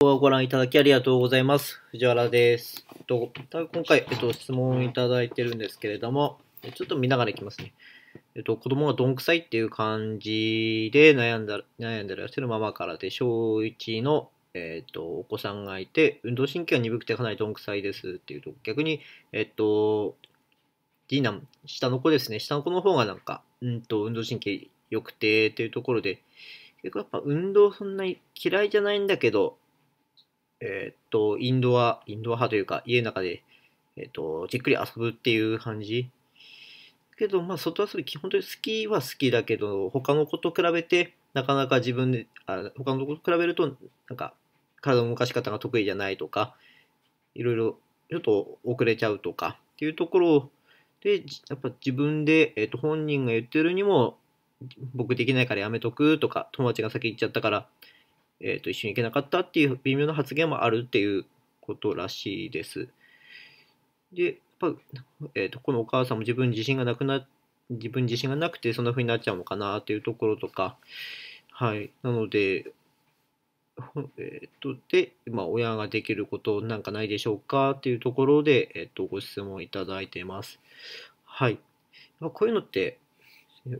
動画をご覧いただきありがとうございます。藤原です。えっと、今回、えっと、質問いただいてるんですけれども、ちょっと見ながらいきますね。えっと、子供がどんくさいっていう感じで悩んだ、悩んだりしてるママからで、小1の、えっと、お子さんがいて、運動神経が鈍くてかなりどんくさいですっていうと、逆に、えっと、次男、下の子ですね。下の子の方がなんか、うんと、運動神経良くてっていうところで、結構やっぱ運動そんなに嫌いじゃないんだけど、えー、っと、インドア、インドア派というか、家の中で、えー、っと、じっくり遊ぶっていう感じ。けど、まあ、外遊び、基本的に好きは好きだけど、他の子と比べて、なかなか自分で、あ他の子と比べると、なんか、体の動かし方が得意じゃないとか、いろいろ、ちょっと遅れちゃうとか、っていうところで、やっぱ自分で、えっ、と、本人が言ってるにも、僕できないからやめとくとか、友達が先行っちゃったからえー、と一緒に行けなかったっていう微妙な発言もあるっていうことらしいです。で、やっぱ、えーと、このお母さんも自分自信がなくな自分自信がなくてそんな風になっちゃうのかなっていうところとか、はい、なので、えっ、ー、と、で、まあ、親ができることなんかないでしょうかっていうところで、えっ、ー、と、ご質問いただいてます。はい。こういうのって、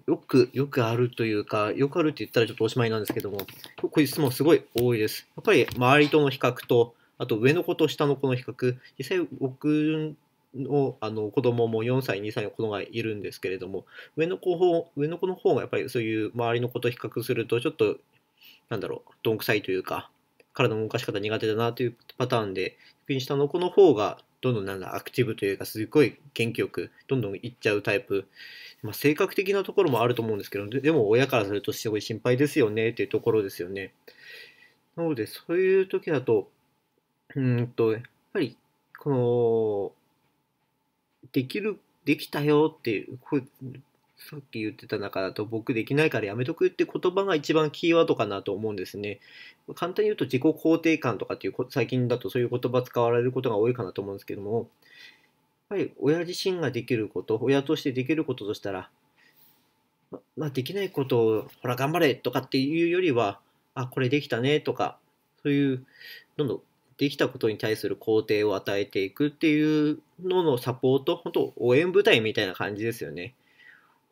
よく、よくあるというか、よくあるって言ったらちょっとおしまいなんですけども、こういう質問すごい多いです。やっぱり周りとの比較と、あと上の子と下の子の比較、実際僕のあの子供も4歳、2歳の子供がいるんですけれども、上の子上の子の方がやっぱりそういう周りの子と比較すると、ちょっと、なんだろう、どんくさいというか、体の動かし方苦手だなというパターンで、逆に下の子の方がどんどんなんだアクティブというかすごい元気よくどんどんいっちゃうタイプ、まあ、性格的なところもあると思うんですけどでも親からするとすごい心配ですよねっていうところですよねなのでそういう時だとうんとやっぱりこのできるできたよっていうさっき言ってた中だと僕できないからやめとくって言葉が一番キーワードかなと思うんですね。簡単に言うと自己肯定感とかっていう最近だとそういう言葉使われることが多いかなと思うんですけども、やっぱり親自身ができること、親としてできることとしたら、ま、まあ、できないことをほら頑張れとかっていうよりは、あ、これできたねとか、そういうどんどんできたことに対する肯定を与えていくっていうののサポート、本当応援部隊みたいな感じですよね。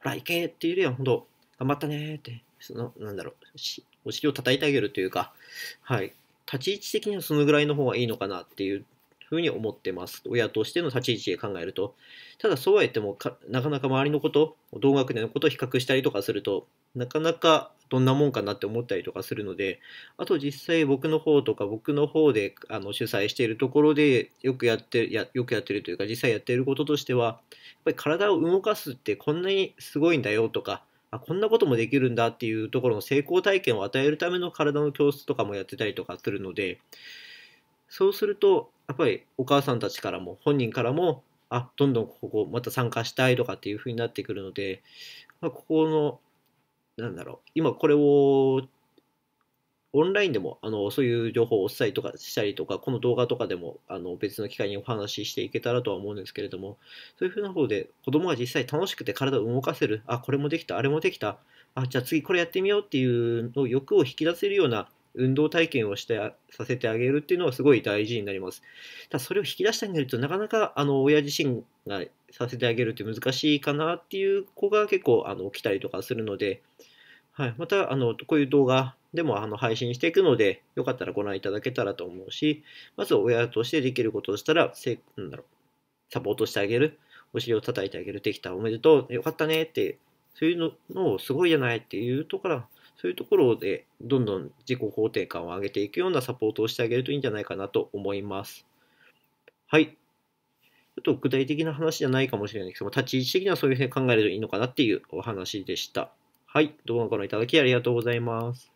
ほら、行けっていうよりは、んと、頑張ったねって、その、なんだろう、お尻を叩いてあげるというか、はい。立ち位置的にはそのぐらいの方がいいのかなっていうふうに思ってます。親としての立ち位置で考えると。ただ、そうは言ってもなかなか周りのこと、同学年のことを比較したりとかすると、なかなかどんなもんかなって思ったりとかするので、あと実際僕の方とか僕の方であの主催しているところでよくやってやよくやってるというか実際やっていることとしては、やっぱり体を動かすってこんなにすごいんだよとか、あこんなこともできるんだっていうところの成功体験を与えるための体の教室とかもやってたりとかするので、そうすると、やっぱりお母さんたちからも本人からも、あ、どんどんここまた参加したいとかっていうふうになってくるので、まあ、ここのなんだろう、今これを、オンラインでもあのそういう情報をお伝えとかしたりとか、この動画とかでもあの別の機会にお話ししていけたらとは思うんですけれども、そういうふうな方で子供が実際楽しくて体を動かせる、あ、これもできた、あれもできた、あ、じゃあ次これやってみようっていうの欲を引き出せるような運動体験をしてさせてあげるっていうのはすごい大事になります。ただそれを引き出してあげるとなかなかあの親自身がさせてあげるって難しいかなっていう子が結構あの来たりとかするので、はい、またあのこういう動画でもあの配信していくので、よかったらご覧いただけたらと思うし、まず親としてできることをしたら、せなんだろう、サポートしてあげる、お尻を叩いてあげる、できた、おめでとう、よかったねって、そういうのをすごいじゃないっていうところから、そういうところでどんどん自己肯定感を上げていくようなサポートをしてあげるといいんじゃないかなと思います。はい。ちょっと具体的な話じゃないかもしれないけど、立ち位置的にはそういうふうに考えるといいのかなっていうお話でした。はい。動画をご覧いただきありがとうございます。